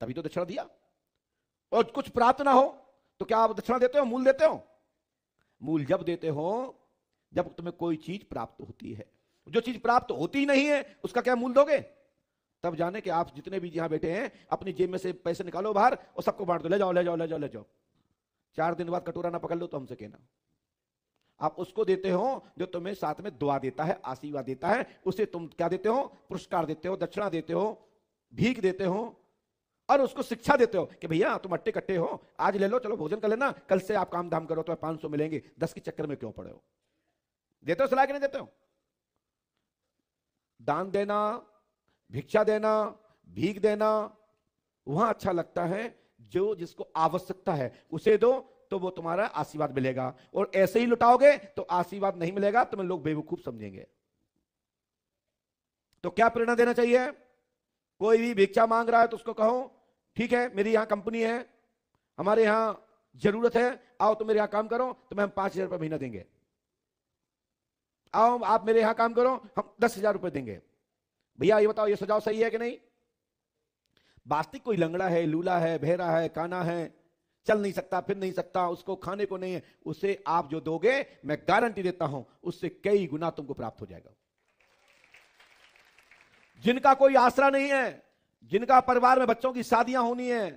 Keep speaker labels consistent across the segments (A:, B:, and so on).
A: तभी तो दक्षिणा दिया और कुछ प्राप्त ना हो तो क्या आप दक्षिणा देते हो मूल देते हो मूल जब देते हो जब तुम्हें कोई चीज प्राप्त होती है जो चीज प्राप्त होती ही नहीं है उसका क्या मूल दोगे तब जाने के आप जितने भी यहां बैठे हैं अपनी जेब में से पैसे निकालो बाहर और सबको बांट दो ले जाओ ले जाओ ले जाओ ले जाओ चार दिन बाद कटोरा ना पकड़ लो तो हमसे कहना आप उसको देते हो जो तुम्हें साथ में दुआ देता है आशीर्वाद देता है उसे तुम क्या देते हो पुरस्कार देते हो दक्षिणा देते हो भीख देते हो और उसको शिक्षा देते हो कि भैया तुम अट्टे कट्टे हो आज ले लो चलो भोजन कर लेना कल से आप काम धाम करो तो पांच सौ मिलेंगे दस के चक्कर में क्यों पड़े हो देते हो सलाह के नहीं देते हो दान देना भिक्षा देना भीख देना वहां अच्छा लगता है जो जिसको आवश्यकता है उसे दो तो वो तुम्हारा आशीर्वाद मिलेगा और ऐसे ही लुटाओगे तो आशीर्वाद नहीं मिलेगा तुम्हें लोग बेवकूफ समझेंगे तो क्या प्रेरणा देना चाहिए कोई भी भिक्षा मांग रहा है तो उसको कहो ठीक है मेरी यहाँ कंपनी है हमारे यहाँ जरूरत है आओ तुम तो मेरे यहाँ काम करो तुम्हें हम पांच हजार रुपये महीना देंगे आओ आप मेरे यहाँ काम करो हम दस हजार रुपये देंगे भैया ये बताओ ये सुझाव सही है कि नहीं वास्तविक कोई लंगड़ा है लूला है बहरा है काना है चल नहीं सकता फिर नहीं सकता उसको खाने को नहीं है उसे आप जो दोगे मैं गारंटी देता हूं उससे कई गुना तुमको प्राप्त हो जाएगा जिनका कोई आसरा नहीं है जिनका परिवार में बच्चों की शादियां होनी है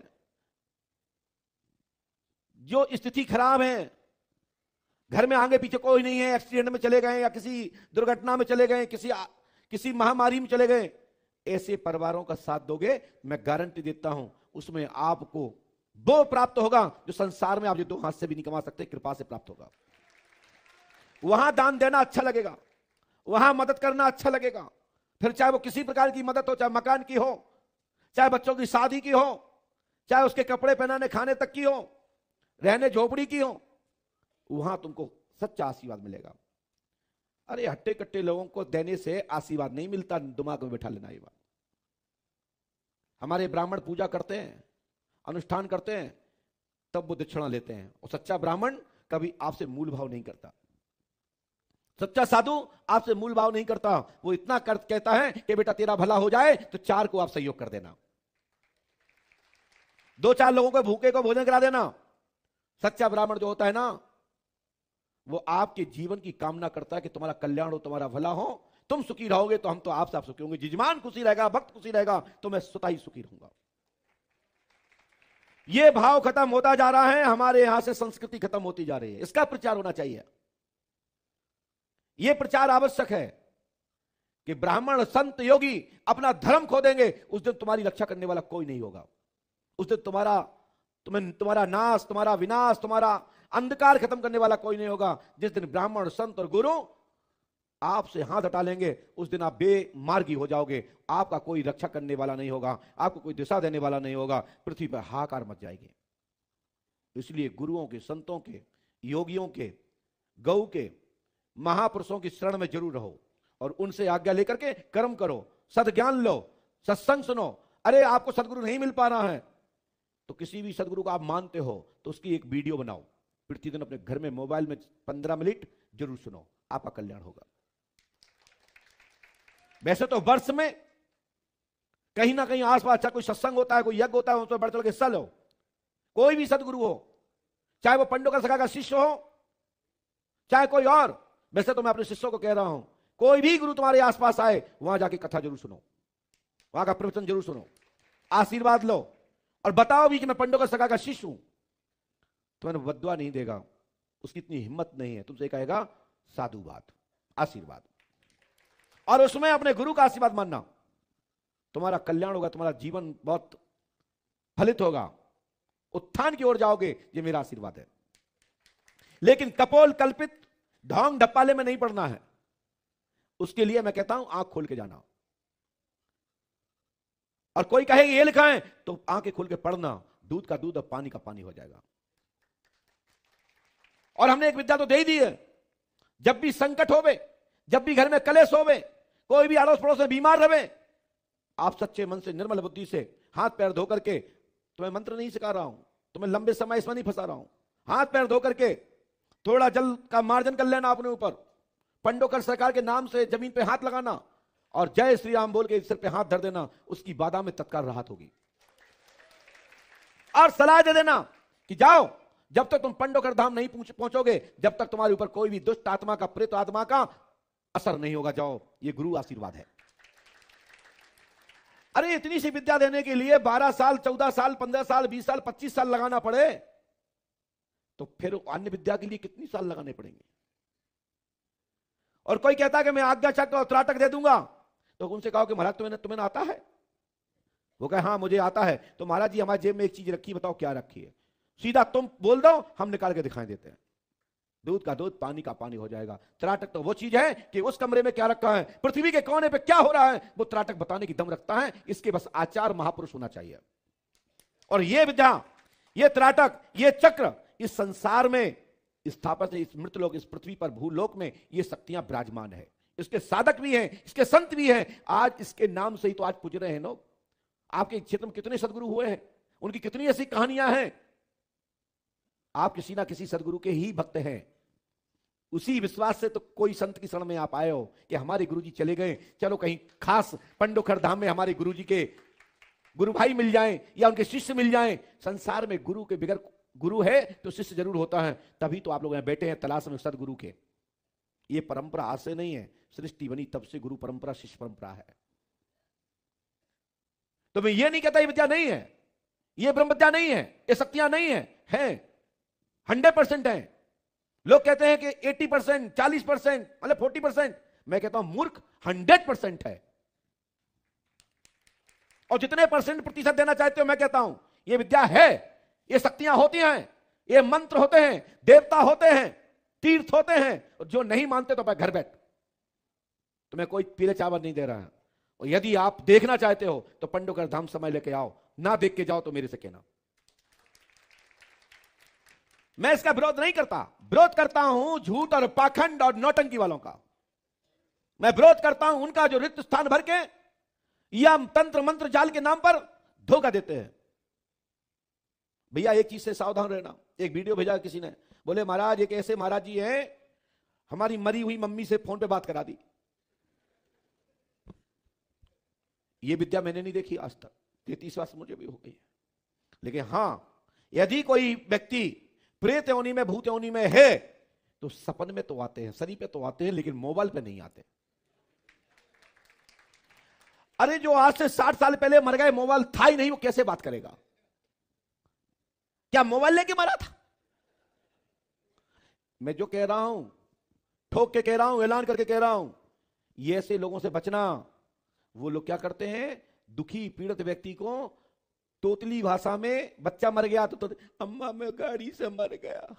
A: जो स्थिति खराब है घर में आगे पीछे कोई नहीं है एक्सीडेंट में चले गए या किसी दुर्घटना में चले गए किसी किसी महामारी में चले गए ऐसे परिवारों का साथ दोगे मैं गारंटी देता हूं उसमें आपको वो प्राप्त होगा जो संसार में आप जो दो हाथ से भी नहीं कमा सकते कृपा से प्राप्त होगा वहां दान देना अच्छा लगेगा वहां मदद करना अच्छा लगेगा फिर चाहे वो किसी प्रकार की मदद हो चाहे मकान की हो चाहे बच्चों की शादी की हो चाहे उसके कपड़े पहनाने खाने तक की हो रहने झोपड़ी की हो वहां तुमको सच्चा आशीर्वाद मिलेगा अरे हट्टे कट्टे लोगों को देने से आशीर्वाद नहीं मिलता दिमाग में बैठा लेना ये बात हमारे ब्राह्मण पूजा करते हैं अनुष्ठान करते हैं तब वो दक्षिणा लेते हैं और सच्चा ब्राह्मण कभी आपसे मूल भाव नहीं करता सच्चा साधु आपसे मूल भाव नहीं करता वो इतना कर, कहता है कि बेटा तेरा भला हो जाए तो चार को आप सहयोग कर देना दो चार लोगों को भूखे को भोजन करा देना सच्चा ब्राह्मण जो होता है ना वो आपके जीवन की कामना करता है कि तुम्हारा कल्याण हो तुम्हारा भला हो तुम सुखी रहोगे तो हम तो आपसे आप सुखी होंगे जिजमान खुशी रहेगा भक्त खुशी रहेगा तो मैं स्वता ही सुखी रहूंगा ये भाव खत्म होता जा रहा है हमारे यहां से संस्कृति खत्म होती जा रही है इसका प्रचार होना चाहिए यह प्रचार आवश्यक है कि ब्राह्मण संत योगी अपना धर्म खो देंगे उस दिन तुम्हारी रक्षा करने वाला कोई नहीं होगा उस दिन तुम्हारा तुम्हें तुम्हारा नाश तुम्हारा विनाश तुम्हारा अंधकार खत्म करने वाला कोई नहीं होगा जिस दिन ब्राह्मण संत और गुरु आपसे हाथ हटा लेंगे उस दिन आप बेमार्गी हो जाओगे आपका कोई रक्षा करने वाला नहीं होगा आपको कोई दिशा देने वाला नहीं होगा पृथ्वी पर हाकार मच जाएगी इसलिए गुरुओं के संतों के योगियों के गऊ के महापुरुषों की शरण में जरूर रहो और उनसे आज्ञा लेकर के कर्म करो सदज्ञान लो सत्संग सुनो अरे आपको सदगुरु नहीं मिल पा रहा है तो किसी भी सदगुरु को आप मानते हो तो उसकी एक वीडियो बनाओ प्रतिदिन अपने घर में मोबाइल में पंद्रह मिनट जरूर सुनो आपका कल्याण होगा वैसे तो वर्ष में कहीं ना कहीं आसपास अच्छा कोई सत्संग होता है कोई यज्ञ होता है उसमें बढ़ चढ़ के हिस्सा लो कोई भी सदगुरु हो चाहे वो पंडो का सखा का शिष्य हो चाहे कोई और वैसे तो मैं अपने शिष्यों को कह रहा हूं कोई भी गुरु तुम्हारे आसपास आए वहां जाके कथा जरूर सुनो वहां का प्रवचन जरूर सुनो आशीर्वाद लो और बताओ भी कि मैं पंडो का सगा का शिष्य हूं तुम्हें बदवा नहीं देगा उसकी इतनी हिम्मत नहीं है तुमसे कहेगा साधुवाद आशीर्वाद और उसमें अपने गुरु का आशीर्वाद मानना तुम्हारा कल्याण होगा तुम्हारा जीवन बहुत फलित होगा उत्थान की ओर जाओगे ये मेरा आशीर्वाद है लेकिन कपोल कल्पित ढोंग ढपाले में नहीं पड़ना है उसके लिए मैं कहता हूं आंख खोल के जाना और कोई कहे ये लिखा है तो आंखें खोल के पढ़ना दूध का दूध और पानी का पानी हो जाएगा और हमने एक विद्या तो दे दी है जब भी संकट होवे जब भी घर में कलेश होवे कोई भी अड़ोस पड़ोस में बीमार रहे आप सच्चे मन से निर्मल बुद्धि से हाथ पैर धो करके तुम्हें मंत्र नहीं सिखा रहा हूं तुम्हें लंबे समय इसमें नहीं फंसा रहा हूं हाथ पैर धो करके थोड़ा जल का मार्जन कर लेना अपने ऊपर पंडोकर सरकार के नाम से जमीन पे हाथ लगाना और जय श्री राम बोल के सिर पे हाथ धर देना उसकी बाधा में तत्काल राहत होगी और सलाह दे देना कि जाओ जब तक तुम पंडोकर धाम नहीं पहुंचोगे जब तक तुम्हारे ऊपर कोई भी दुष्ट आत्मा का प्रेत आत्मा का असर नहीं होगा जाओ ये गुरु आशीर्वाद है अरे इतनी सी विद्या देने के लिए 12 साल 14 साल 15 साल 20 साल 25 साल लगाना पड़े तो फिर अन्य विद्या के लिए कितनी साल लगाने पड़ेंगे और कोई कहता है कि मैं आज्ञा चक्र और त्राटक दे दूंगा तो उनसे कहो कि महाराज तुम्हें तुम्हें ना आता है वो कहे हाँ मुझे आता है तो महाराज जी हमारे जेब में एक चीज रखी बताओ क्या रखी है सीधा तुम बोल दो हम निकाल के दिखाई देते हैं दूध का दूध पानी का पानी हो जाएगा त्राटक तो वो चीज है कि उस कमरे में क्या रखा है पृथ्वी के कोने पे क्या हो रहा है वो त्राटक बताने की दम रखता है इसके बस आचार महापुरुष होना चाहिए और ये विद्या ये त्राटक ये चक्र इस संसार में स्थापित इस मृत लोग इस पृथ्वी पर भूलोक में ये शक्तियां विराजमान है इसके साधक भी हैं इसके संत भी हैं आज इसके नाम से ही तो आज पूज रहे हैं लोग आपके क्षेत्र में कितने सदगुरु हुए हैं उनकी कितनी ऐसी कहानियां हैं आप किसी ना किसी सदगुरु के ही भक्त हैं उसी विश्वास से तो कोई संत की शरण में आप आए हो कि हमारे गुरुजी चले गए चलो कहीं खास पंडोखर धाम में हमारे गुरुजी के गुरु भाई मिल जाएं या उनके शिष्य मिल जाएं संसार में गुरु के बिगड़ गुरु है तो शिष्य जरूर होता है तभी तो आप लोग यहाँ बैठे हैं तलाश में सदगुरु के ये परंपरा आज से नहीं है सृष्टि बनी तब से गुरु परंपरा शिष्य परंपरा है तो मैं ये नहीं कहता ये विद्या नहीं है ये ब्रह्म विद्या नहीं है ये शक्तियां नहीं है हंड्रेड परसेंट है लोग कहते हैं कि एट्टी परसेंट चालीस परसेंट मतलब फोर्टी परसेंट मैं कहता हूं मूर्ख हंड्रेड परसेंट है और जितने परसेंट प्रतिशत देना चाहते हो मैं कहता हूं यह विद्या है ये शक्तियां होती हैं ये मंत्र होते हैं देवता होते हैं तीर्थ होते हैं और जो नहीं मानते तो घर बैठ तुम्हें कोई पीले चावल नहीं दे रहा है और यदि आप देखना चाहते हो तो पंडोकर धाम समय लेके आओ ना देख के जाओ तो मेरे से कहना मैं इसका विरोध नहीं करता विरोध करता हूं झूठ और पाखंड और नौटंकी वालों का मैं विरोध करता हूं उनका जो रिक्त स्थान भर के या तंत्र मंत्र जाल के नाम पर धोखा देते हैं भैया एक चीज से सावधान रहना एक वीडियो भेजा किसी ने बोले महाराज एक ऐसे महाराज जी हैं हमारी मरी हुई मम्मी से फोन पे बात करा दी ये विद्या मैंने नहीं देखी आज तक तैतीस वर्ष मुझे भी हो गई है लेकिन हां यदि कोई व्यक्ति प्रेत होनी में भूत होनी में है तो सपन में तो आते हैं शरीर पे तो आते हैं लेकिन मोबाइल पे नहीं आते अरे जो आज से साठ साल पहले मर गए मोबाइल था ही नहीं वो कैसे बात करेगा क्या मोबाइल लेके मरा था मैं जो कह रहा हूं ठोक के कह रहा हूं ऐलान करके कह रहा हूं ये ऐसे लोगों से बचना वो लोग क्या करते हैं दुखी पीड़ित व्यक्ति को तोतली भाषा में बच्चा मर गया तो, तो अम्मा मैं गाड़ी से मर गया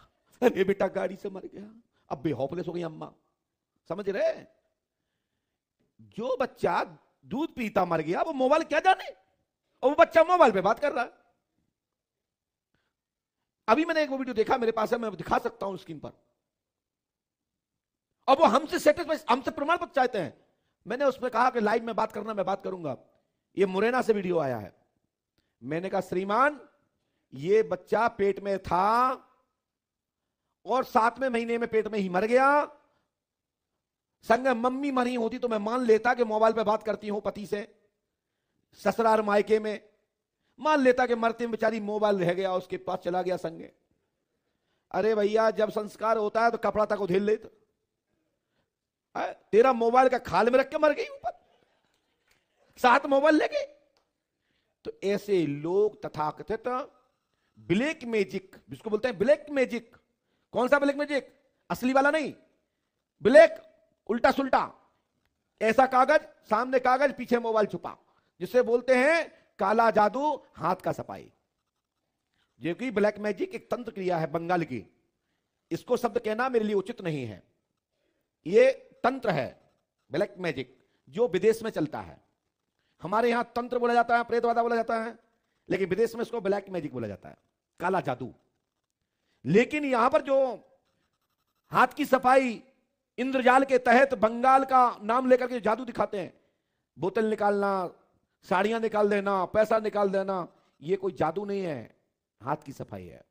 A: अरे बेटा गाड़ी से मर गया अब बेहौपलेस हो गई अम्मा समझ रहे जो बच्चा दूध पीता मर गया वो मोबाइल क्या जाने और वो बच्चा मोबाइल पे बात कर रहा है अभी मैंने एक वो वीडियो देखा मेरे पास है मैं दिखा सकता हूं स्क्रीन पर और वो हमसे सेटिस्फाई हमसे प्रमाण पत्र चाहते हैं मैंने उसमें कहा कि लाइव में बात करना मैं बात करूंगा ये मुरैना से वीडियो आया है मैंने कहा श्रीमान ये बच्चा पेट में था और सातवें महीने में पेट में ही मर गया संग मम्मी मरी होती तो मैं मान लेता कि मोबाइल पे बात करती हूं पति से ससुराल मायके में मान लेता कि मरते में बेचारी मोबाइल रह गया उसके पास चला गया संगे अरे भैया जब संस्कार होता है तो कपड़ा तक उधेल ले तो तेरा मोबाइल का खाल में रख के मर गई ऊपर साथ मोबाइल ले गई तो ऐसे लोग तथाकथित ब्लैक मैजिक जिसको बोलते हैं ब्लैक मैजिक कौन सा ब्लैक मैजिक असली वाला नहीं ब्लैक उल्टा सुल्टा ऐसा कागज सामने कागज पीछे मोबाइल छुपा जिसे बोलते हैं काला जादू हाथ का सफाई जो कि ब्लैक मैजिक एक तंत्र क्रिया है बंगाल की इसको शब्द कहना मेरे लिए उचित नहीं है ये तंत्र है ब्लैक मैजिक जो विदेश में चलता है हमारे यहां तंत्र बोला जाता है प्रेतवादा बोला जाता है लेकिन विदेश में इसको ब्लैक मैजिक बोला जाता है काला जादू लेकिन यहां पर जो हाथ की सफाई इंद्रजाल के तहत बंगाल का नाम लेकर के जादू दिखाते हैं बोतल निकालना साड़ियां निकाल देना पैसा निकाल देना ये कोई जादू नहीं है हाथ की सफाई है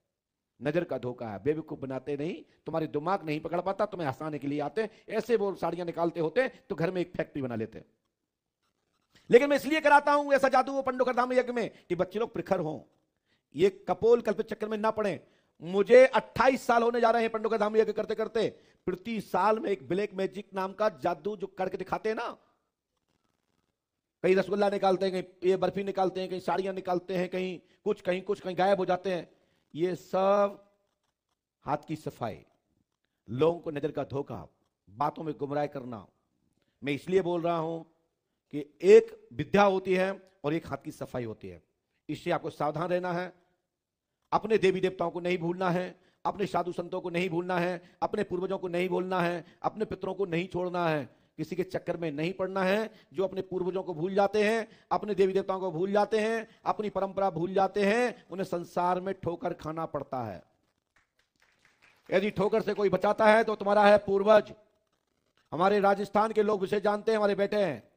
A: नजर का धोखा है बेवकूफ बनाते नहीं तुम्हारे दिमाग नहीं पकड़ पाता तुम्हें हंसाने के लिए आते ऐसे वो साड़ियां निकालते होते तो घर में एक फैक्ट्री बना लेते लेकिन मैं इसलिए कराता हूं ऐसा जादू वो पंडो करता यज्ञ में कि बच्चे लोग प्रखर हों ये कपोल कल्पित चक्कर में ना पड़े मुझे 28 साल होने जा रहे हैं पंडो का धाम यज्ञ करते करते प्रति साल में एक ब्लैक मैजिक नाम का जादू जो करके दिखाते हैं ना कहीं रसगुल्ला निकालते हैं कहीं ये बर्फी निकालते हैं कहीं साड़ियां निकालते हैं कहीं कुछ कहीं कुछ कहीं गायब हो जाते हैं ये सब हाथ की सफाई लोगों को नज़र का धोखा बातों में गुमराह करना मैं इसलिए बोल रहा हूं कि एक विद्या होती है और एक हाथ की सफाई होती है इससे आपको सावधान रहना है अपने देवी देवताओं को नहीं भूलना है अपने साधु संतों को नहीं भूलना है अपने पूर्वजों को नहीं भूलना है अपने पितरों को नहीं छोड़ना है किसी के चक्कर में नहीं पड़ना है जो अपने पूर्वजों को भूल जाते हैं अपने देवी देवताओं को भूल जाते हैं अपनी परंपरा भूल जाते हैं उन्हें संसार में ठोकर खाना पड़ता है यदि ठोकर से कोई बचाता है तो तुम्हारा है पूर्वज हमारे राजस्थान के लोग उसे जानते हैं हमारे बेटे हैं